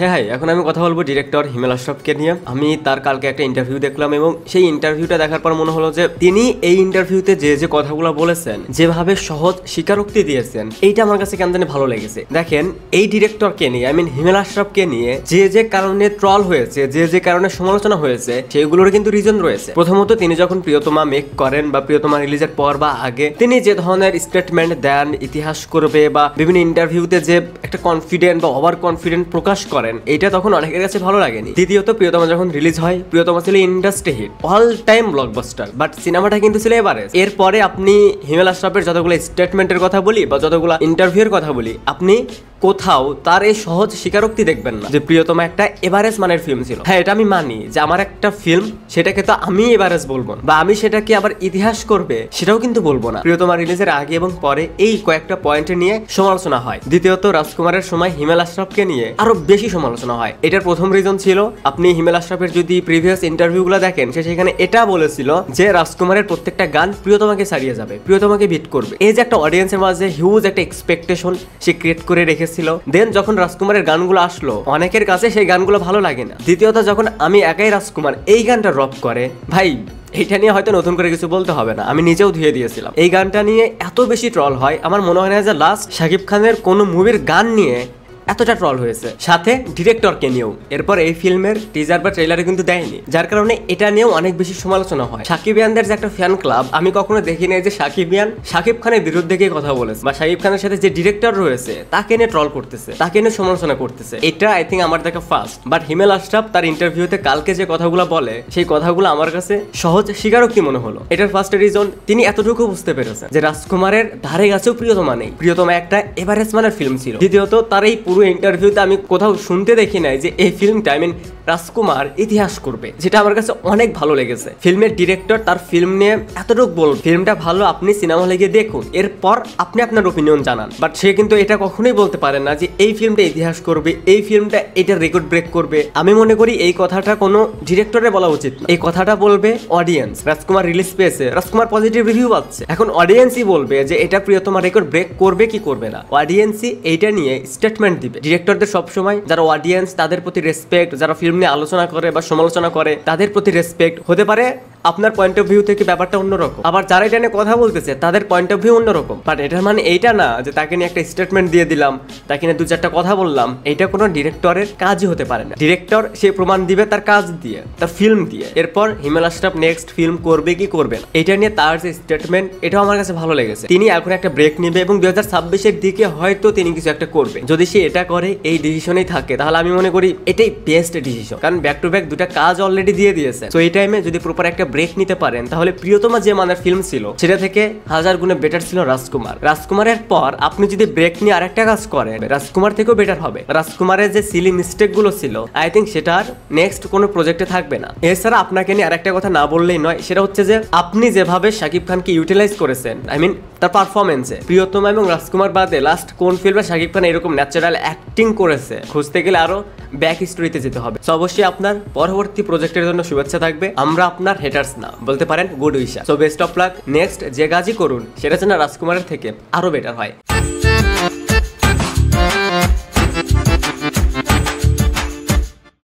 হ্যাঁ হ্যাঁ এখন আমি কথা বলবো ডিরেক্টর হিমেল আশরফকে নিয়ে আমি তার কালকে একটা ইন্টারভিউ দেখলাম এবং সেই ইন্টারভিউটা দেখার পর মনে হলো যে তিনি এই ইন্টারভিউতে যে যে কথাগুলো বলেছেন যেভাবে সহজ স্বীকারোক্তি দিয়েছেন এইটা আমার কাছে কেন ভালো লেগেছে দেখেন এই ডিরেক্টরকে নিয়ে আই মিন হিমেল আশরফকে নিয়ে যে যে কারণে ট্রল হয়েছে যে যে কারণে সমালোচনা হয়েছে সেইগুলোর কিন্তু রিজন রয়েছে প্রথমত তিনি যখন প্রিয়তমা মেক করেন বা প্রিয়তমা রিলিজের পর বা আগে তিনি যে ধরনের স্টেটমেন্ট দেন ইতিহাস করবে বা বিভিন্ন ইন্টারভিউতে যে একটা কনফিডেন্ট বা ওভার কনফিডেন্ট প্রকাশ করেন করেন এটা তখন অনেকের কাছে ভালো লাগেনি দ্বিতীয়ত প্রিয়তমা যখন রিলিজ হয় প্রিয়তমা ছিল industry hit all time blockbuster but সিনেমাটা কিন্তু ছিল এবারে এরপরে আপনি হিমেল আশরাফের যতগুলো স্টেটমেন্টের কথা বলি বা যতগুলো ইন্টারভিউর কথা বলি আপনি কোথাও তার এই সহজ স্বীকারোক্তি দেখবেন না যে প্রিয়তম একটা এভারেজ মানের ফিল্ম ছিল হ্যাঁ এটা আমি মানি যে আমার একটা ফিল্ম সেটাকে তো আমি এভারেজ বলবো বা আমি সেটাকে আবার ইতিহাস করবে সেটাও কিন্তু বলবো না প্রিয়তমা রিলিজের আগে এবং পরে এই কয়েকটা পয়েন্টে নিয়ে সমালোচনা হয় দ্বিতীয়ত রাজকুমারের সময় হিমেল আশরাফকে নিয়ে আরো বেশি সমালোচনা হয় এটার প্রথম রিজন ছিল আপনি হিমেল আশরাফের যদি প্রিভিয়াস ইন্টারভিউগুলো দেখেন সে সেখানে এটা বলেছিল যে রাজকুমারের প্রত্যেকটা গান প্রিয়তমাকে ছাড়িয়ে যাবে প্রিয়তমাকে বিট করবে এই যে একটা অডিয়েন্সের মাঝে হিউজ একটা এক্সপেকটেশন সে ক্রিয়েট করে রেখেছে গেছিল দেন যখন রাজকুমারের গানগুলো আসলো অনেকের কাছে সেই গানগুলো ভালো লাগে না দ্বিতীয়ত যখন আমি একাই রাজকুমার এই গানটা রপ করে ভাই এটা নিয়ে হয়তো নতুন করে কিছু বলতে হবে না আমি নিজেও ধুয়ে দিয়েছিলাম এই গানটা নিয়ে এত বেশি ট্রল হয় আমার মনে হয় না যে লাস্ট শাকিব খানের কোনো মুভির গান নিয়ে এতটা ট্রল হয়েছে সাথে ডিরেক্টরকে নিয়েও এরপর এই ফিল্মের টিজার বা ট্রেলারে কিন্তু দেয়নি যার কারণে এটা নিয়েও অনেক বেশি সমালোচনা হয় সাকিব ইয়ানদের যে একটা ফ্যান ক্লাব আমি কখনো দেখিনি যে সাকিব ইয়ান সাকিব খানের বিরুদ্ধে গিয়ে কথা বলেছে বা সাকিব খানের সাথে যে ডিরেক্টর রয়েছে তাকে নিয়ে ট্রল করতেছে তাকে নিয়ে সমালোচনা করতেছে এটা আই থিঙ্ক আমার দেখা ফার্স্ট বাট হিমেল আশরাফ তার ইন্টারভিউতে কালকে যে কথাগুলো বলে সেই কথাগুলো আমার কাছে সহজ স্বীকারও কি মনে হলো এটার ফার্স্ট রিজন তিনি এতটুকু বুঝতে পেরেছেন যে রাজকুমারের ধারে গাছেও প্রিয়তমা নেই প্রিয়তমা একটা এভারেস্ট মানের ফিল্ম ছিল দ্বিতীয়ত তার এই পুরো কোনো ইন্টারভিউতে আমি কোথাও শুনতে দেখি নাই যে এই ফিল্মটা আই মিন রাজকুমার ইতিহাস করবে যেটা আমার কাছে অনেক ভালো লেগেছে ফিল্মের ডিরেক্টর তার ফিল্ম নিয়ে এতটুকু বল ফিল্মটা ভালো আপনি সিনেমা হলে গিয়ে দেখুন এরপর আপনি আপনার ওপিনিয়ন জানান বাট সে কিন্তু এটা কখনোই বলতে পারে না যে এই ফিল্মটা ইতিহাস করবে এই ফিল্মটা এটা রেকর্ড ব্রেক করবে আমি মনে করি এই কথাটা কোনো ডিরেক্টরে বলা উচিত এই কথাটা বলবে অডিয়েন্স রাজকুমার রিলিজ পেয়েছে রাজকুমার পজিটিভ রিভিউ পাচ্ছে এখন অডিয়েন্সই বলবে যে এটা প্রিয়তমা রেকর্ড ব্রেক করবে কি করবে না অডিয়েন্সই এইটা নিয়ে স্টেটমেন্ট দিবে ডিরেক্টরদের সবসময় যারা অডিয়েন্স তাদের প্রতি রেসপেক্ট যারা ফিল্ম নিয়ে আলোচনা করে বা সমালোচনা করে তাদের প্রতি রেসপেক্ট হতে পারে আপনার পয়েন্ট অফ ভিউ থেকে ব্যাপারটা অন্যরকম আবার যারা এটা নিয়ে কথা বলতেছে তাদের পয়েন্ট অফ ভিউ অন্যরকম বাট এটার মানে এইটা না যে তাকে নিয়ে একটা স্টেটমেন্ট দিয়ে দিলাম তাকে নিয়ে দু চারটা কথা বললাম এটা কোনো ডিরেক্টরের কাজই হতে পারে না ডিরেক্টর সে প্রমাণ দিবে তার কাজ দিয়ে তার ফিল্ম দিয়ে এরপর হিমেল আশরাফ নেক্সট ফিল্ম করবে কি করবে না এটা নিয়ে তার যে স্টেটমেন্ট এটাও আমার কাছে ভালো লেগেছে তিনি এখন একটা ব্রেক নেবে এবং দু হাজার ছাব্বিশের দিকে হয়তো তিনি কিছু একটা করবে যদি সে এটা করে এই ডিসিশনেই থাকে তাহলে আমি মনে করি এটাই বেস্ট ডিসিশন কারণ ব্যাক টু ব্যাক দুটা কাজ অলরেডি দিয়ে দিয়েছে তো এই টাইমে যদি প্রপার একটা ব্রেক নিতে পারেন তাহলে প্রিয়তমা যে মানের ফিল্ম ছিল সেটা থেকে হাজার গুণে বেটার ছিল রাজকুমার রাজকুমারের পর আপনি যদি ব্রেক নিয়ে আরেকটা কাজ করেন রাজকুমার থেকেও বেটার হবে রাজকুমারের যে সিলি মিস্টেক গুলো ছিল আই থিঙ্ক সেটা আর নেক্সট কোনো প্রজেক্টে থাকবে না এছাড়া আপনাকে নিয়ে আরেকটা কথা না বললেই নয় সেটা হচ্ছে যে আপনি যেভাবে শাকিব খানকে ইউটিলাইজ করেছেন আই মিন তার পারফরমেন্সে প্রিয়তমা এবং রাজকুমার বাদে লাস্ট কোন ফিল্মে শাকিব খান এরকম ন্যাচারাল অ্যাক্টিং করেছে খুঁজতে গেলে আরো ব্যাক স্টোরিতে যেতে হবে অবশ্যই আপনার পরবর্তী প্রজেক্টের জন্য শুভেচ্ছা থাকবে আমরা আপনার হেটার উইশার্স না বলতে পারেন good wisher so best of luck next যে কাজই করুন সেটা যেন রাজকুমারের থেকে আরও বেটার হয়